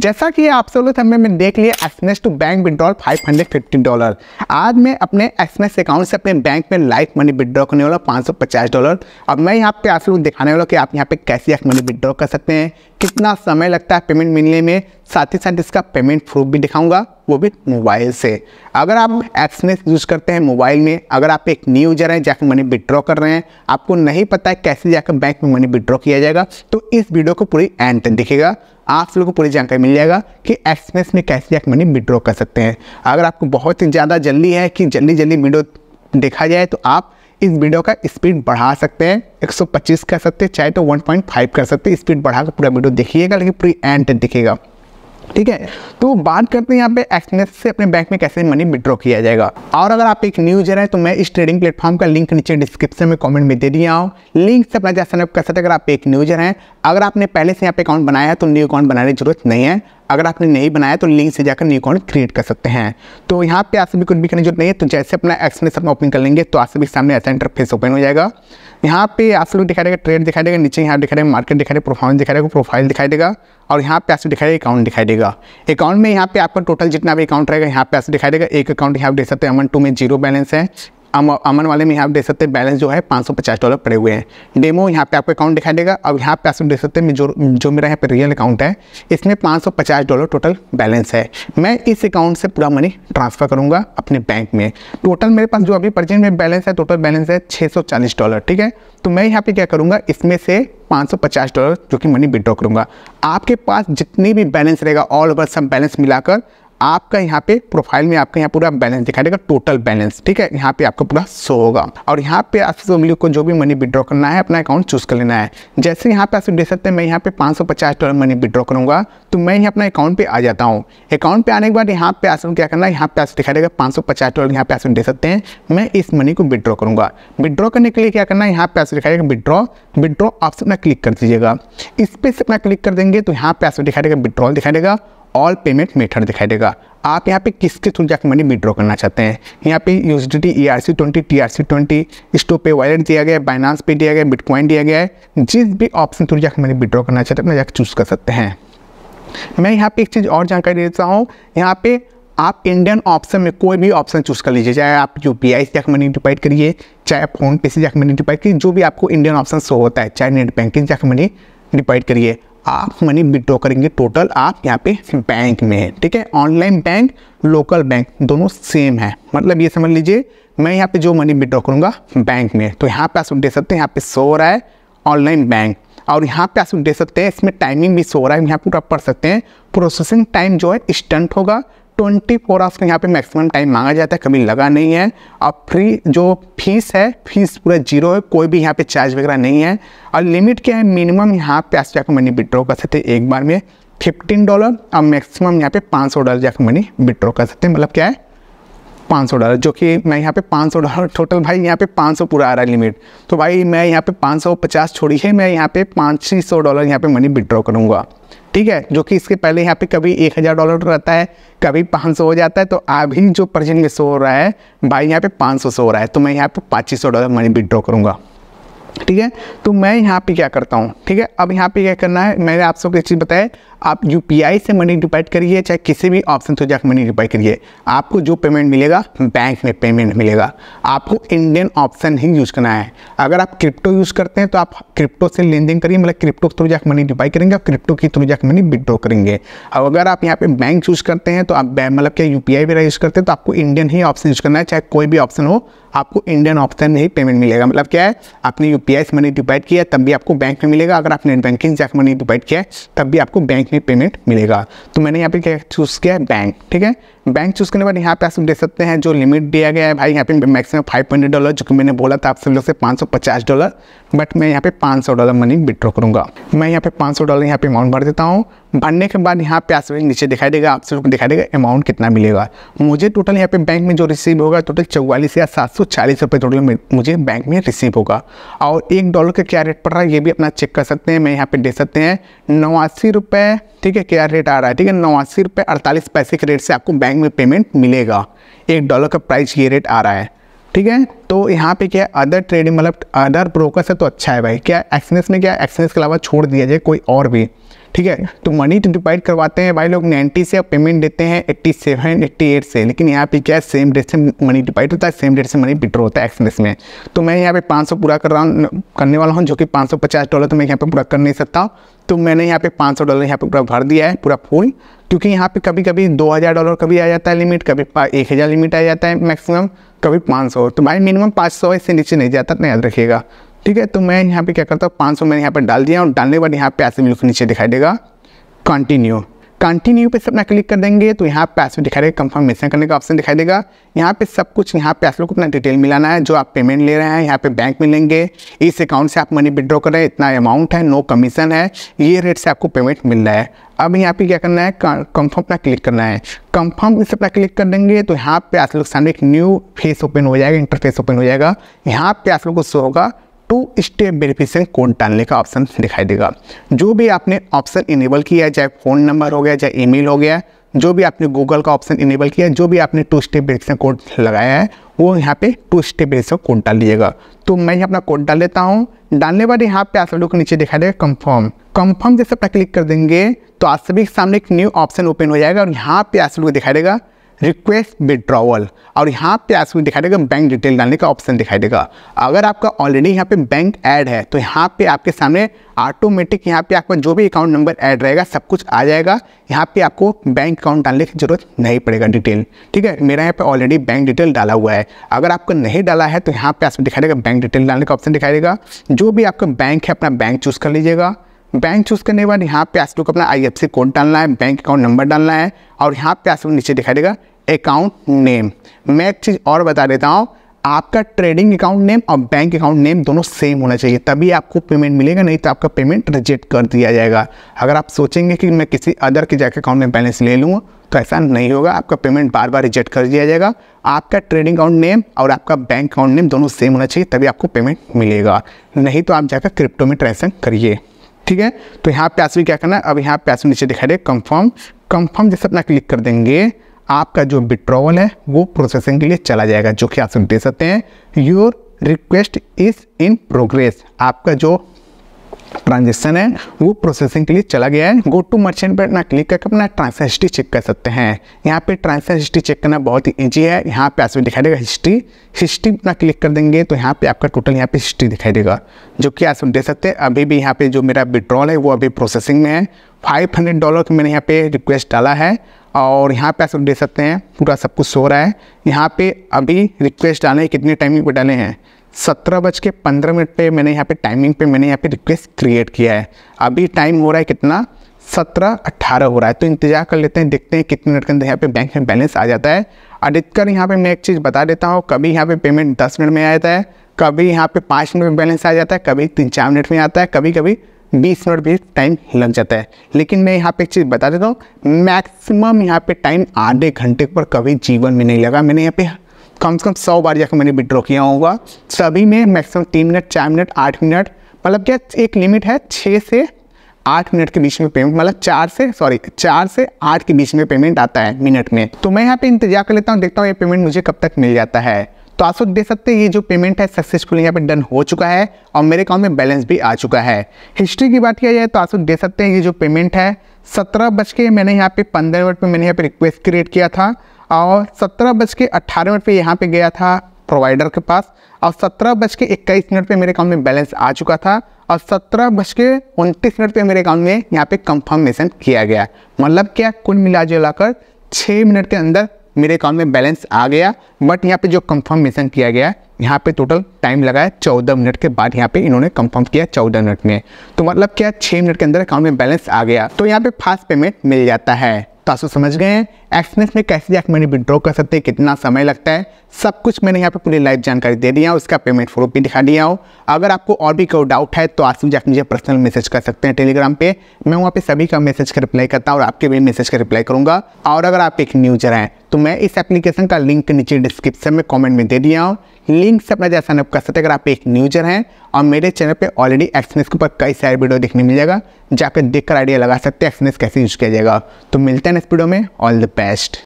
जैसा कि आप सब लोग हमने में देख लिया S two bank withdrawal fifty dollar आज मैं अपने एस एस अकाउंट से अपने बैंक में लाइफ मनी विड्रॉ करने वाला पाँच सौ पचास डॉलर अब मैं यहाँ पे आप लोग दिखाने वाला कि आप यहाँ पे कैसे लाइफ मनी विड्रॉ कर सकते हैं कितना समय लगता है पेमेंट मिलने में साथ ही साथ इसका पेमेंट प्रूफ भी दिखाऊंगा वो भी मोबाइल से अगर आप एस यूज़ करते हैं मोबाइल में अगर आप एक न्यू यूजर हैं जाकर मनी विड्रॉ कर रहे हैं आपको नहीं पता है कैसे जाकर बैंक में मनी विड्रॉ किया जाएगा तो इस वीडियो को पूरी एंड तक देखिएगा आप लोगों को पूरी जानकारी मिल जाएगा कि एक्सप्रेस में कैसे आप मनी विड्रॉ कर सकते हैं अगर आपको बहुत ही ज़्यादा जल्दी है कि जल्दी जल्दी विडो देखा जाए तो आप इस वीडियो का स्पीड बढ़ा सकते हैं 125 कर सकते हैं चाहे तो 1.5 कर सकते हैं स्पीड बढ़ाकर पूरा वीडियो देखिएगा लेकिन पूरी एंड दिखेगा ठीक है तो बात करते हैं यहाँ पे एक्सनेस से अपने बैंक में कैसे मनी विड्रॉ किया जाएगा और अगर आप एक न्यूज है तो मैं इस ट्रेडिंग प्लेटफॉर्म का लिंक नीचे डिस्क्रिप्शन में कमेंट में दे दिया हूँ लिंक से अपना जैसा कर सकते अगर आप एक न्यूजर हैं अगर आपने पहले से यहाँ पे अकाउंट बनाया है तो न्यू अकाउंट बनाने की जरूरत नहीं है अगर आपने नहीं बनाया तो लिंक से जाकर न्यू अकाउंट क्रिएट कर सकते हैं तो यहाँ पे आपसे भी कुछ भी करने की जरूरत नहीं है तो जैसे अपना एक्सनेस अपना ओपन कर लेंगे तो आपसे भी सामने ऐसा इंटरफेस ओपन हो जाएगा यहाँ पे आप लोग दिखाई देगा ट्रेड दिखाई देगा नीचे यहाँ दिखाई देगा मार्केट दिखाई देगा परफॉर्मेंस दिखाई देगा प्रोफाइल दिखाई देगा और यहाँ पे आपसे दिखाई देगा अकाउंट दिखाई देगा अकाउंट में यहाँ पे आपका टोटल जितना भी अकाउंट रहेगा यहाँ पे आपसे दिखाई देगा एक अकाउंट यहाँ देख सकते हैं वन टू में जीरो बैलेंस है अमन वाले में यहाँ देख सकते हैं बैलेंस जो है पाँच डॉलर पड़े हुए हैं डेमो यहाँ पे आपको अकाउंट दिखाई देगा अब यहाँ पे आप देख सकते हैं जो जो मेरा यहाँ पे रियल अकाउंट है इसमें पाँच डॉलर टोटल बैलेंस है मैं इस अकाउंट से पूरा मनी ट्रांसफ़र करूँगा अपने बैंक में टोटल मेरे पास जो अभी परचेज में बैलेंस है टोटल बैलेंस है छः डॉलर ठीक है तो मैं यहाँ पर क्या करूँगा इसमें से 550 डॉलर जो कि मनी विड्रॉ करूँगा आपके पास जितनी भी बैलेंस रहेगा ऑल ओवर सब बैलेंस मिलाकर आपका यहाँ पे प्रोफाइल में आपका यहाँ पूरा बैलेंस दिखाई देगा टोटल बैलेंस ठीक है यहाँ पे आपका पूरा शो होगा और यहाँ पे आप फैमिली को जो भी मनी विड्रॉ करना है अपना अकाउंट चूज कर लेना है जैसे यहाँ पे आप देख सकते हैं मैं यहाँ पे पाँच डॉलर मनी विड्रॉ करूंगा तो मैं यहाँ अपना अकाउंट पे आ जाता हूँ अकाउंट पे आने के बाद यहाँ पे आप क्या करना है यहाँ पे आपसे दिखाई देगा पाँच डॉलर यहाँ पे आप दे सकते हैं मैं इस मनी को विड्रॉ करूँगा विड्रॉ करने के लिए क्या करना है यहाँ पे आपसे दिखाई देगा विड्रॉ विड्रॉ ऑप्शन अपना क्लिक कर दीजिएगा इस पर अपना क्लिक कर देंगे तो यहाँ पे आपसे दिखाई देगा विड्रॉल दिखाई देगा ऑल पेमेंट मेथड दिखाई देगा आप यहाँ पे किसके थ्रू जाकर मनी विड्रॉ करना चाहते हैं यहाँ पे use D E R C twenty T R C twenty स्टो पे वॉलेट दिया गया है बाइनांस पे दिया गया बिटकॉइन दिया गया है जिस भी ऑप्शन थ्रू जाकर मनी विड्रॉ करना चाहते हैं अपना जाकर चूज़ कर सकते हैं मैं यहाँ पे एक चीज़ और जानकारी देता हूँ यहाँ पे आप इंडियन ऑप्शन में कोई भी ऑप्शन चूज कर लीजिए चाहे आप यू पी आई से जाकर मनी डिपाइड करिए चाहे आप फोन पे से जाकर मनी डिपाइड करिए जो भी आपको इंडियन ऑप्शन शो होता है चाहे नेट बैंकिंग जाकर मनी डिपाइड करिए आप मनी विड्रॉ करेंगे टोटल आप यहाँ पे बैंक में है ठीक है ऑनलाइन बैंक लोकल बैंक दोनों सेम है मतलब ये समझ लीजिए मैं यहाँ पे जो मनी विड्रॉ करूँगा बैंक में तो यहाँ पे आप देख सकते हैं यहाँ पे सो रहा है ऑनलाइन बैंक और यहाँ पे आप देख सकते हैं इसमें टाइमिंग भी सो रहा है यहाँ पूरा पढ़ सकते हैं प्रोसेसिंग टाइम जो है स्टंट होगा ट्वेंटी फोर आवर्स का यहाँ पे मैक्सिमम टाइम मांगा जाता है कभी लगा नहीं है और फ्री जो फीस है फीस पूरा जीरो है कोई भी यहाँ पे चार्ज वगैरह नहीं है और लिमिट क्या है मिनिमम यहाँ पे आज जाकर मनी विड्रॉ कर सकते हैं एक बार में फिफ्टीन डॉलर और मैक्सिमम यहाँ पे पाँच सौ डॉलर जाकर मनी विड्रो कर सकते हैं मतलब क्या है पाँच सौ डॉलर जो कि मैं यहाँ पे पाँच सौ डॉलर टोटल भाई यहाँ पे पाँच सौ पूरा आ रहा है लिमिट तो भाई मैं यहाँ पे पाँच सौ पचास छोड़ी है मैं यहाँ पे पाँच छः सौ डॉलर यहाँ पे मनी विड्रॉ करूँगा ठीक है जो कि इसके पहले यहाँ पे कभी एक हज़ार डॉलर तो रहता है कभी पाँच सौ हो जाता है तो अभी जो प्रेजेंट में शो हो रहा है भाई यहाँ पे पाँच सौ सो हो रहा है तो मैं यहाँ पे पच्चीस सौ डॉलर मनी विदड्रॉ करूँगा ठीक है तो मैं यहाँ पे क्या करता हूँ ठीक है अब यहाँ पे क्या करना है मैंने आप सबको एक चीज़ बताया आप यू से मनी डिपाइट करिए चाहे किसी भी ऑप्शन से जाकर मनी डिपाइट करिए आपको जो पेमेंट मिलेगा बैंक में पेमेंट मिलेगा आपको इंडियन ऑप्शन ही यूज़ करना है अगर आप क्रिप्टो यूज़ करते हैं तो आप क्रिप्टो से लेन देन करिए मतलब क्रिप्टो के थ्रू जाकर मनी डिपाई करेंगे और क्रिप्टो के थ्रू जाकर मनी विड्रॉ करेंगे और अगर आप यहाँ पर बैंक यूज़ करते हैं तो आप मतलब क्या यू वगैरह यूज़ करते हैं तो आपको इंडियन ही ऑप्शन यूज़ करना है चाहे कोई भी ऑप्शन हो आपको इंडियन ऑप्शन में ही पेमेंट मिलेगा मतलब क्या है अपनी यू पी मनी डिपॉजिट किया तब भी आपको बैंक में मिलेगा अगर आपने नेट बैंकिंग से मनी डिपॉजिट किया तब भी आपको बैंक में पेमेंट मिलेगा तो मैंने यहाँ पे क्या चूज़ किया है बैंक ठीक है बैंक चूज़ करने के बाद यहाँ पे आप देख सकते हैं जो लिमिट दिया गया है भाई यहाँ पे मैक्सिमम फाइव हंड्रेड डॉलर जो कि मैंने बोला था आप सब लोग से पाँच सौ पचास डॉलर बट मैं यहाँ पे पाँच सौ डॉलर मनी विड्रॉ करूँगा मैं यहाँ पे पाँच सौ डॉलर यहाँ पे अमाउंट भर देता हूँ भरने के बाद यहाँ पे आसपास नीचे दिखाई देगा आपसे दिखाई देगा अमाउंट कितना मिलेगा मुझे टोटल यहाँ पे बैंक में जो रिसीव होगा टोटल चौवालीस या सात सौ चालीस रुपये टोटल मुझे बैंक में रिसीव होगा और एक डॉलर का क्या रेट पड़ रहा है ये भी अपना चेक कर सकते हैं मैं यहाँ पे दे सकते हैं नवासी रुपये ठीक है क्या रेट आ रहा है ठीक है नवासी रुपये अड़तालीस पैसे के रेट से आपको बैंक में पेमेंट मिलेगा एक डॉलर का प्राइस ये रेट आ रहा है ठीक है तो यहाँ पे क्या अदर ट्रेडिंग मतलब अदर ब्रोकर से तो अच्छा है भाई क्या एक्सनेस में क्या एक्सनेस के अलावा छोड़ दिया जाए कोई और भी ठीक है तो मनी तो डिवाइड करवाते हैं भाई लोग नाइन्टी से पेमेंट देते हैं एट्टी सेवन एट्टी एट से लेकिन यहाँ पे क्या है सेम डेट से मनी डिवाइड होता है सेम डेट से मनी विड्रो होता है एक्सप्रेस में तो मैं यहाँ पे पाँच सौ पूरा कर रहा हूँ करने वाला हूँ जो कि पाँच सौ पचास डॉलर तो मैं यहाँ पे पूरा कर नहीं सकता तो मैंने यहाँ पे पाँच सौ डॉलर यहाँ पे पूरा भर दिया है पूरा फुल क्योंकि यहाँ पे कभी कभी दो हज़ार डॉलर कभी आ जाता है लिमिट कभी एक हज़ार लिमिट आ जाता है मैक्सिमम कभी पाँच सौ तो भाई मिनिमम पाँच सौ इससे नीचे नहीं जाता तो याद रखिएगा ठीक है तो मैं यहाँ पे क्या करता हूँ पाँच मैंने यहाँ पर डाल दिया और डालने के बाद यहाँ पे ऐसे मिलकर नीचे दिखाई देगा कंटिन्यू कंटिन्यू पे अपना क्लिक कर देंगे तो यहाँ पे ऐसे दिखाई देगा कंफर्मेशन करने का ऑप्शन दिखाई देगा यहाँ पे सब कुछ यहाँ पे ऐसे लोग को अपना डिटेल मिलाना है जो आप पेमेंट ले रहे हैं यहाँ पे बैंक मिलेंगे इस अकाउंट से आप मनी विड्रॉ कर रहे हैं इतना अमाउंट है नो कमीशन है ये रेट से आपको पेमेंट मिल रहा है अब यहाँ पे क्या करना है कंफर्म अपना क्लिक करना है कंफर्म इस अपना क्लिक कर देंगे तो यहाँ पे आप लोग सामने एक न्यू फेस ओपन हो जाएगा इंटरफेस ओपन हो जाएगा यहाँ पे आप लोग को शो होगा टू स्टेप वेरिफिकेशन कोड डालने का ऑप्शन दिखाई देगा जो भी आपने ऑप्शन इनेबल किया है चाहे फ़ोन नंबर हो गया चाहे ईमेल हो गया जो भी आपने गूगल का ऑप्शन इनेबल किया जो भी आपने टू स्टेप वेरिफिकेशन कोड लगाया है वो यहाँ पे टू स्टेप वेरिफिकेशन कोड डाल दिएगा तो मैं यहाँ अपना कोड डाल लेता हूँ डालने बाद यहाँ पे आप सब लोग को नीचे दिखाई देगा कंफर्म कंफर्म जैसे अपना क्लिक कर देंगे तो आप सभी के सामने एक न्यू ऑप्शन ओपन हो जाएगा और यहाँ पे आप सब लोग दिखाई देगा रिक्वेस्ट विड्रॉवल और यहाँ पे आज दिखाई देगा बैंक डिटेल डालने का ऑप्शन दिखाई देगा अगर आपका ऑलरेडी यहाँ पे बैंक ऐड है तो यहाँ पे आपके सामने ऑटोमेटिक यहाँ पे आपका जो भी अकाउंट नंबर ऐड रहेगा सब कुछ आ जाएगा यहाँ पे आपको बैंक अकाउंट डालने की ज़रूरत नहीं पड़ेगा डिटेल ठीक है मेरा यहाँ पे ऑलरेडी बैंक डिटेल डाला हुआ है अगर आपको नहीं डाला है तो यहाँ पे आपको दिखाई देगा बैंक डिटेल डालने का ऑप्शन दिखाई देगा जो भी आपका बैंक है अपना बैंक चूज़ कर लीजिएगा बैंक चूज करने के बाद यहाँ पे आपको अपना आई एफ सी कोड डालना है बैंक अकाउंट नंबर डालना है और यहाँ पे आपको नीचे दिखाई देगा अकाउंट नेम मैं एक चीज़ और बता देता हूँ आपका ट्रेडिंग अकाउंट नेम और बैंक अकाउंट नेम दोनों सेम होना चाहिए तभी आपको पेमेंट मिलेगा नहीं तो आपका पेमेंट रिजेक्ट कर दिया जाएगा अगर आप सोचेंगे कि मैं किसी अदर के जैक अकाउंट में बैलेंस ले लूँगा तो ऐसा नहीं होगा आपका पेमेंट बार बार रिजेक्ट कर दिया जाएगा आपका ट्रेडिंग अकाउंट नेम और आपका बैंक अकाउंट नेम दोनों सेम होना चाहिए तभी आपको पेमेंट मिलेगा नहीं तो आप जाकर क्रिप्टो में ट्रांजेक्शन करिए ठीक है तो यहाँ पे आसमी क्या करना है अब यहाँ पे आसमी नीचे दिखा रहे कंफर्म कंफर्म जैसे अपना क्लिक कर देंगे आपका जो विड्रॉवल है वो प्रोसेसिंग के लिए चला जाएगा जो कि आप दे सकते हैं your request is in progress आपका जो ट्रांजेक्शन है वो प्रोसेसिंग के लिए चला गया है गो टू मर्चेंट पर ना क्लिक करके अपना ट्रांसफर हिस्ट्री चेक कर सकते हैं यहाँ पे ट्रांसफर हिस्ट्री चेक करना बहुत ही ईजी है यहाँ पे आपसे दिखाई देगा हिस्ट्री हिस्ट्री ना क्लिक कर देंगे तो यहाँ पे आपका टोटल यहाँ पे हिस्ट्री दिखाई देगा जो कि आप दे सकते हैं अभी भी यहाँ पे जो मेरा विड्रॉल है वो अभी प्रोसेसिंग में है फाइव हंड्रेड डॉलर की मैंने यहाँ पे रिक्वेस्ट डाला है और यहाँ पे आप दे सकते हैं पूरा सब कुछ सो रहा है यहाँ पे अभी रिक्वेस्ट डाले कितने टाइमिंग पे डाले हैं सत्रह बज के पंद्रह मिनट पे मैंने यहाँ पे टाइमिंग पे मैंने यहाँ पे रिक्वेस्ट क्रिएट किया है अभी टाइम हो रहा है कितना सत्रह अट्ठारह हो रहा है तो इंतजार कर लेते हैं देखते हैं कितने मिनट के अंदर यहाँ पे बैंक में बैलेंस आ जाता है अधिकतर यहाँ पे मैं एक चीज़ बता देता हूँ कभी यहाँ पे पेमेंट दस मिनट में आ जाता है कभी यहाँ पे पाँच मिनट में बैलेंस आ जाता है कभी तीन चार मिनट में आता है कभी कभी बीस मिनट भी टाइम लग जाता है लेकिन मैं यहाँ पे एक चीज़ बता देता हूँ मैक्सिमम यहाँ पे टाइम आधे घंटे पर कभी जीवन में नहीं लगा मैंने यहाँ पे कम से कम सौ बार जाकर मैंने विड्रॉ किया होगा सभी में मैक्सिमम तीन मिनट चार मिनट आठ मिनट मतलब क्या एक लिमिट है छः से आठ मिनट के बीच में पेमेंट मतलब चार से सॉरी चार से आठ के बीच में पेमेंट आता है मिनट में तो मैं यहाँ पे इंतजार कर लेता हूँ देखता हूँ ये पेमेंट मुझे कब तक मिल जाता है तो आप देख सकते हैं ये जो पेमेंट है सक्सेसफुल यहाँ पे डन हो चुका है और मेरे अकाउंट में बैलेंस भी आ चुका है हिस्ट्री की बात किया जाए तो आप देख सकते हैं ये जो पेमेंट है सत्रह बज के मैंने यहाँ पे पंद्रह मिनट में मैंने यहाँ पे रिक्वेस्ट क्रिएट किया था और सत्रह बज के अट्ठारह मिनट पर यहाँ पर गया था प्रोवाइडर के पास और सत्रह बज के इक्कीस मिनट पर मेरे अकाउंट में बैलेंस आ चुका था और सत्रह बज के उनतीस मिनट पर मेरे अकाउंट में यहाँ पे कंफर्मेशन किया गया मतलब क्या कुल मिला जुलाकर छः मिनट के अंदर मेरे अकाउंट में बैलेंस आ गया बट यहाँ पे जो कंफर्मेशन किया गया यहाँ पे टोटल टाइम लगाया चौदह मिनट के बाद यहाँ पे इन्होंने कंफर्म किया चौदह मिनट में तो मतलब क्या छः मिनट के अंदर अकाउंट में बैलेंस आ गया तो यहाँ पे फास्ट पेमेंट मिल जाता है तो आप समझ गए हैं एक्सपीरियंस में कैसे आप मनी विड्रॉ कर सकते हैं कितना समय लगता है सब कुछ मैंने यहाँ पे पूरी लाइव जानकारी दे दिया उसका पेमेंट प्रूफ भी दिखा दिया हूँ अगर आपको और भी कोई डाउट है तो आज मुझे आप मुझे पर्सनल मैसेज कर सकते हैं टेलीग्राम पे मैं वहाँ पे सभी का मैसेज का रिप्लाई करता हूँ और आपके भी मैसेज का रिप्लाई करूँगा और अगर आप एक न्यूजर हैं तो मैं इस एप्लीकेशन का लिंक नीचे डिस्क्रिप्शन में कमेंट में दे दिया हूँ लिंक से अपना जैसा नब कर सकते अगर आप एक न्यूजर हैं और मेरे चैनल पे ऑलरेडी एक्सनेस के ऊपर कई सारे वीडियो देखने मिल जाएगा जहाँ देखकर आइडिया लगा सकते हैं एक्सनेस कैसे यूज किया जाएगा तो मिलते हैं इस वीडियो में ऑल द बेस्ट